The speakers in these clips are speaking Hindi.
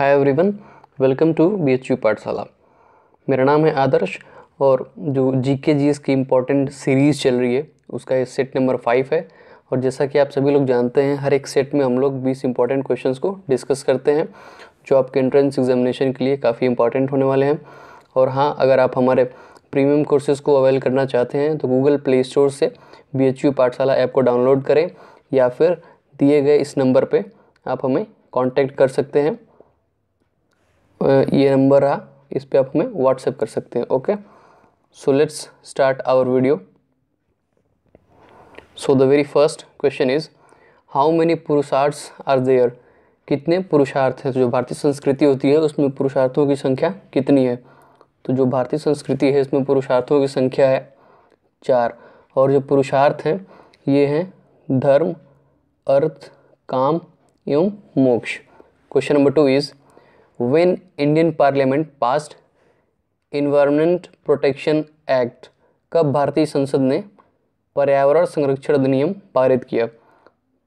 Hi everyone welcome to BHU Pathshala मेरा नाम है आदर्श और जो जीके जीएस की इम्पोर्टेंट सीरीज़ चल रही है उसका ये सेट नंबर फाइव है और जैसा कि आप सभी लोग जानते हैं हर एक सेट में हम लोग बीस इंपॉर्टेंट क्वेश्चंस को डिस्कस करते हैं जो आपके एंट्रेंस एग्जामिनेशन के लिए काफ़ी इंपॉर्टेंट होने वाले हैं और हाँ अगर आप हमारे प्रीमियम कोर्सेज़ को अवेल करना चाहते हैं तो गूगल प्ले स्टोर से बी पाठशाला ऐप को डाउनलोड करें या फिर दिए गए इस नंबर पर आप हमें कांटेक्ट कर सकते हैं ये नंबर रहा इस पर आप हमें व्हाट्सएप कर सकते हैं okay so let's start our video so the very first question is how many purushartha are there कितने पुरुषार्थ हैं तो जो भारतीय संस्कृति होती है उसमें पुरुषार्थों की संख्या कितनी है तो जो भारतीय संस्कृति है इसमें पुरुषार्थों की संख्या है चार और जो पुरुषार्थ हैं ये हैं धर्म अर्थ काम एवं मोक्ष question number two is when indian parliament passed environment protection act कब भारतीय संसद ने पर्यावरण संरक्षण अधिनियम पारित किया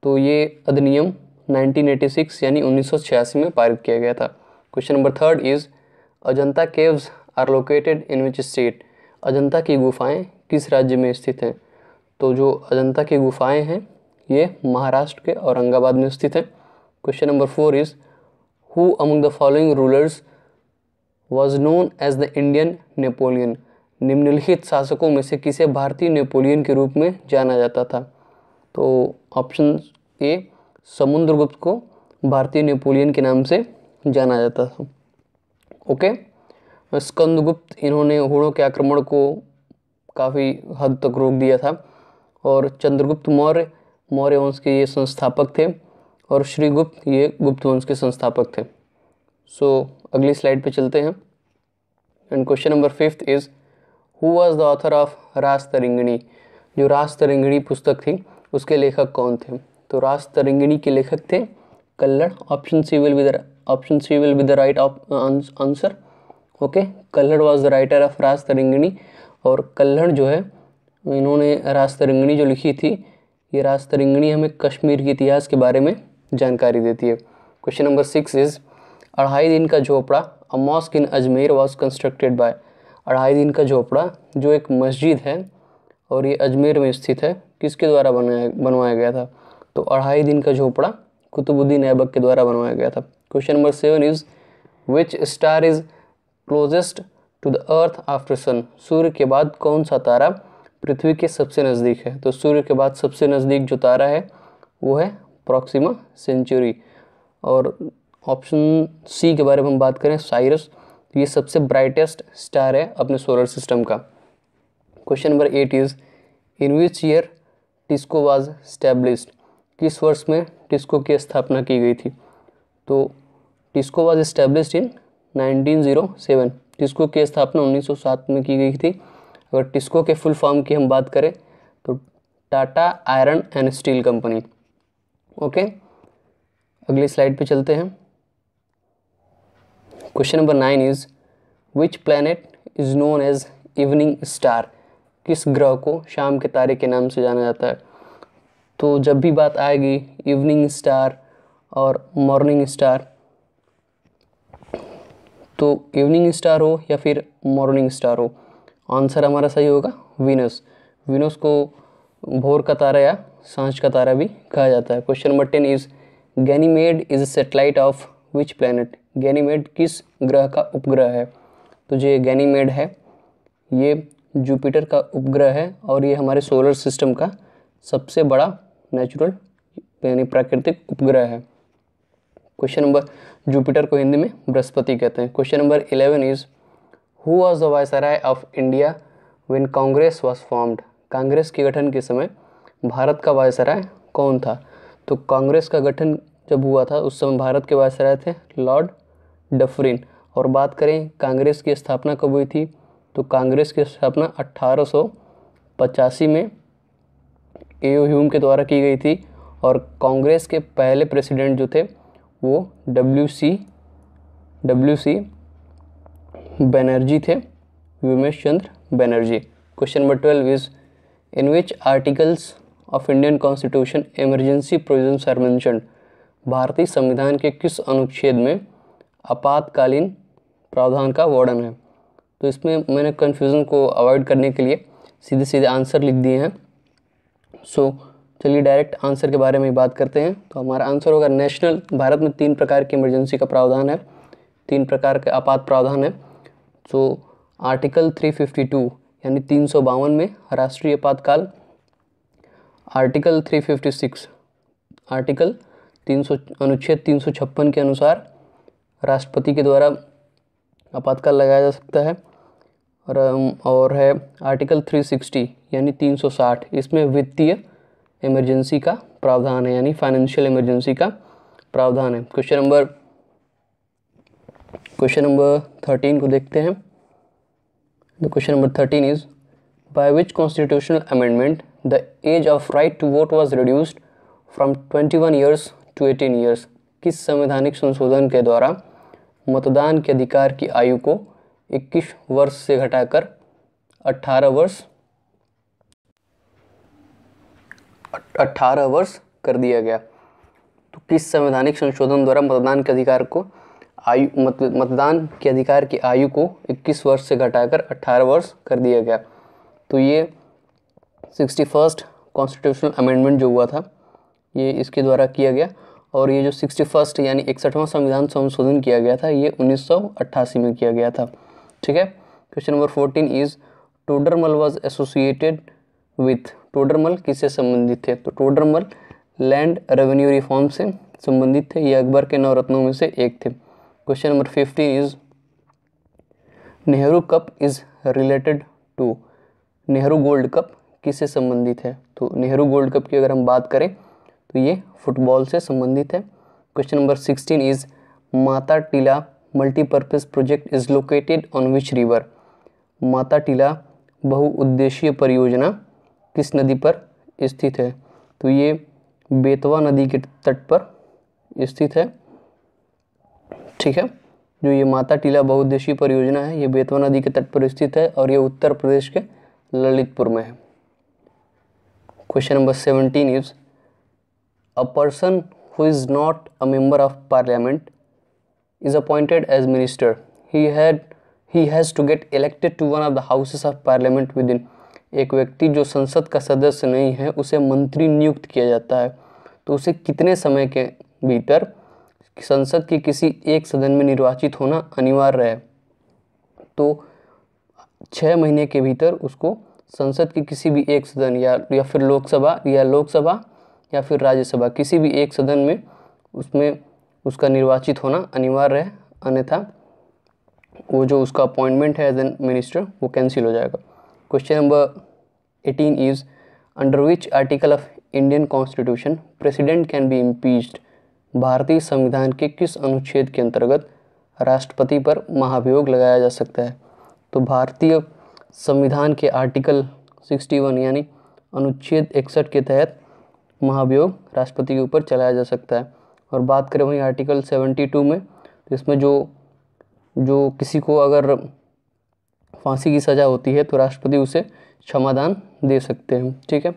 तो ये अधिनियम 1986 यानी 1986 में पारित किया गया था question number third is Ajanta caves are located in which state Ajanta की गुफाएं किस राज्य में स्थित हैं तो जो अजंता की गुफाएं हैं ये महाराष्ट्र के औरंगाबाद में स्थित हैं question number four is who among the following rulers was known as the Indian Napoleon निम्नलिखित शासकों में से किसे भारतीय नेपोलियन के रूप में जाना जाता था तो ऑप्शन ए समुद्रगुप्त को भारतीय नेपोलियन के नाम से जाना जाता था ओके स्कंदगुप्त इन्होंने हुड़ों के आक्रमण को काफ़ी हद तक रोक दिया था और चंद्रगुप्त मौर्य मौर्य वंश के ये संस्थापक थे और श्रीगुप्त ये गुप्त वंश के संस्थापक थे सो so, अगली स्लाइड पे चलते हैं and question number fifth is who was the author of Rajatarangini जो रास तरंगिणी पुस्तक थी उसके लेखक कौन थे तो रास तरंगिणी के लेखक थे Kalhana option C will be the option C will be the right answer okay Kalhana was the writer of Rajatarangini और कल्लड़ जो है इन्होंने रास तरंगिणी जो लिखी थी ये रास तरंगिणी हमें कश्मीर के इतिहास के बारे में जानकारी देती है question number six is Adhai Din Ka Jhonpra a mosque in Ajmer was constructed by Adhai Din Ka झोपड़ा जो एक मस्जिद है और ये अजमेर में स्थित है किसके द्वारा बनाया बनवाया गया था तो अढ़ाई दिन का झोपड़ा कुतुबुद्दीन ऐबक के द्वारा बनवाया गया था question number seven is which star is closest to the earth after sun सूर्य के बाद कौन सा तारा पृथ्वी के सबसे नज़दीक है तो सूर्य के बाद सबसे नज़दीक जो तारा है वो है प्रॉक्सिमा सेंचुरी और ऑप्शन सी के बारे में हम बात करें साइरस तो ये सबसे ब्राइटेस्ट स्टार है अपने सोलर सिस्टम का question number eight is in which year TISCO was established किस वर्ष में टिस्को की स्थापना की गई थी तो TISCO was established in 1907 TISCO की स्थापना 1907 में की गई थी अगर टिस्को के फुल फॉर्म की हम बात करें तो Tata iron and steel company okay अगली स्लाइड पे चलते हैं question number nine is which planet is known as evening star किस ग्रह को शाम के तारे के नाम से जाना जाता है तो जब भी बात आएगी इवनिंग स्टार और मॉर्निंग स्टार तो इवनिंग स्टार हो या फिर मॉर्निंग स्टार हो आंसर हमारा सही होगा विनस वीनस को भोर का तारा या सांझ का तारा भी कहा जाता है question number ten is Ganymede is satellite of which planet Ganymede किस ग्रह का उपग्रह है तो जो ये गैनीमेड है ये जुपिटर का उपग्रह है और ये हमारे सोलर सिस्टम का सबसे बड़ा नेचुरल यानी प्राकृतिक उपग्रह है क्वेश्चन नंबर जुपिटर को हिंदी में बृहस्पति कहते हैं question number eleven is who was the viceroy of India when Congress was formed Congress के गठन के समय भारत का वायसराय हम्म। कौन था तो कांग्रेस का गठन जब हुआ था उस समय भारत के वायसराय थे लॉर्ड डफरिन और बात करें कांग्रेस की स्थापना कब हुई थी तो कांग्रेस की स्थापना अट्ठारह में ए ह्यूम के द्वारा की गई थी और कांग्रेस के पहले प्रेसिडेंट जो थे वो W C W C Banerjee थे Womesh Chandra Banerjee question number twelve is in which articles of Indian constitution emergency provision are भारतीय संविधान के किस अनुच्छेद में आपातकालीन प्रावधान का वर्णन है तो इसमें मैंने कन्फ्यूज़न को अवॉइड करने के लिए सीधे सीधे आंसर लिख दिए हैं सो so, चलिए डायरेक्ट आंसर के बारे में बात करते हैं तो हमारा आंसर होगा नेशनल भारत में तीन प्रकार की इमरजेंसी का प्रावधान है तीन प्रकार के आपात प्रावधान है सो आर्टिकल 352 यानी तीन में राष्ट्रीय आपातकाल आर्टिकल 356 आर्टिकल 300 अनुच्छेद 356 के अनुसार राष्ट्रपति के द्वारा आपातकाल लगाया जा सकता है और और है आर्टिकल 360 यानी 360 इसमें वित्तीय इमरजेंसी का प्रावधान है यानी फाइनेंशियल इमरजेंसी का प्रावधान है question number question number thirteen को देखते हैं the question number thirteen is by which constitutional amendment the age of right to vote was reduced from 21 years to 18 years किस संवैधानिक संशोधन के द्वारा मतदान के अधिकार की आयु को 21 वर्ष से घटाकर 18 वर्ष 18 वर्ष कर दिया गया तो किस संवैधानिक संशोधन द्वारा मतदान के अधिकार को आयु मत, मतदान के अधिकार की आयु को 21 वर्ष से घटाकर 18 वर्ष कर दिया गया तो ये सिक्सटी फर्स्ट कॉन्स्टिट्यूशनल अमेंडमेंट जो हुआ था ये इसके द्वारा किया गया और ये जो सिक्सटी फर्स्ट यानी इकसठवां संविधान संशोधन किया गया था ये उन्नीस में किया गया था ठीक है question number fourteen is Todarmal was associated with Todarmal किससे संबंधित थे तो टोडरमल लैंड रेवेन्यू रिफॉर्म से संबंधित थे ये अकबर के नवरत्नों में से एक थे question number fifteen is Nehru cup is related to Nehru gold cup किससे संबंधित है तो नेहरू गोल्ड कप की अगर हम बात करें तो ये फुटबॉल से संबंधित है question number sixteen is Mata Tila multipurpose project is located on which river Mata Tila बहुउद्देशीय परियोजना किस नदी पर स्थित है तो ये बेतवा नदी के तट पर स्थित है ठीक है जो ये माता टीला बहुउद्देशीय परियोजना है ये बेतवा नदी के तट पर स्थित है और ये उत्तर प्रदेश के ललितपुर में है question number seventeen is a person who is not a member of parliament is appointed as minister he had he has to get elected to one of the houses of parliament within एक व्यक्ति जो संसद का सदस्य नहीं है उसे मंत्री नियुक्त किया जाता है तो उसे कितने समय के भीतर संसद के किसी एक सदन में निर्वाचित होना अनिवार्य है तो छः महीने के भीतर उसको संसद के किसी भी एक सदन या या फिर लोकसभा या लोकसभा या फिर राज्यसभा किसी भी एक सदन में उसमें उसका निर्वाचित होना अनिवार्य है अन्यथा वो जो उसका अपॉइंटमेंट है एज एन मिनिस्टर वो कैंसिल हो जाएगा question number eighteen is under which article of Indian constitution president can be impeached भारतीय संविधान के किस अनुच्छेद के अंतर्गत राष्ट्रपति पर महाभियोग लगाया जा सकता है तो भारतीय संविधान के आर्टिकल 61 यानी अनुच्छेद इकसठ के तहत महाभियोग राष्ट्रपति के ऊपर चलाया जा सकता है और बात करें वहीं आर्टिकल 72 में तो इसमें जो जो किसी को अगर फांसी की सज़ा होती है तो राष्ट्रपति उसे क्षमादान दे सकते हैं ठीक है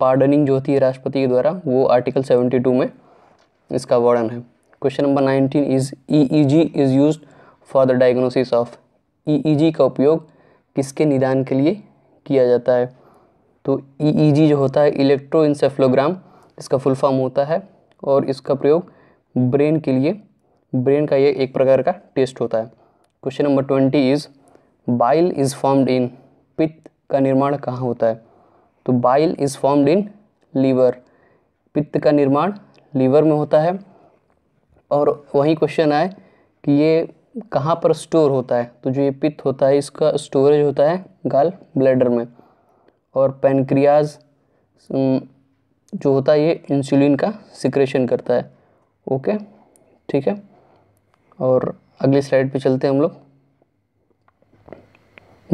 पार्डनिंग जो होती है राष्ट्रपति के द्वारा वो आर्टिकल 72 में इसका वर्णन है question number 19 is E E G is use for the diagnosis of EEG e e का उपयोग किसके निदान के लिए किया जाता है तो ईईजी e जो होता है इलेक्ट्रो इंसेफ्लोग्राम इसका फुल फॉर्म होता है और इसका प्रयोग ब्रेन के लिए ब्रेन का ये एक प्रकार का टेस्ट होता है question number twenty is bile is formed in पित्त का निर्माण कहाँ होता है तो bile is formed in liver पित्त का निर्माण लीवर में होता है और वहीं क्वेश्चन आए कि ये कहाँ पर स्टोर होता है तो जो ये पित्त होता है इसका स्टोरेज होता है गाल ब्लैडर में और पेनक्रियाज जो होता है ये इंसुलिन का सिक्रेशन करता है ओके ठीक है और अगली स्लाइड पे चलते हैं हम लोग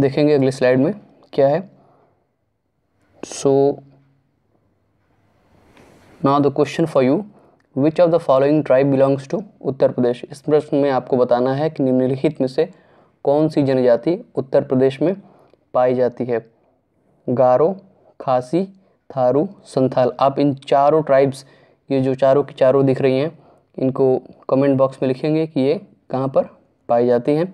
देखेंगे अगली स्लाइड में क्या है so now the question for you which of the following tribe belongs to Uttar Pradesh इस प्रश्न में आपको बताना है कि निम्नलिखित में से कौन सी जनजाति उत्तर प्रदेश में पाई जाती है गारो खासी थारू संथाल आप इन चारों ट्राइब्स ये जो चारों की चारों दिख रही हैं इनको कमेंट बॉक्स में लिखेंगे कि ये कहाँ पर पाई जाती हैं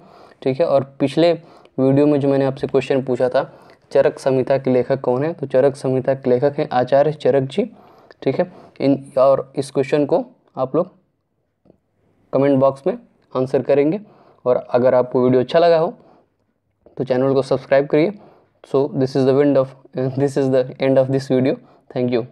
ठीक है और पिछले वीडियो में जो मैंने आपसे क्वेश्चन पूछा था चरक संहिता के लेखक कौन है तो चरक संहिता के लेखक हैं आचार्य चरक जी ठीक है इन और इस क्वेश्चन को आप लोग कमेंट बॉक्स में आंसर करेंगे और अगर आपको वीडियो अच्छा लगा हो तो चैनल को सब्सक्राइब करिए so this is the end of this is the end of this video thank you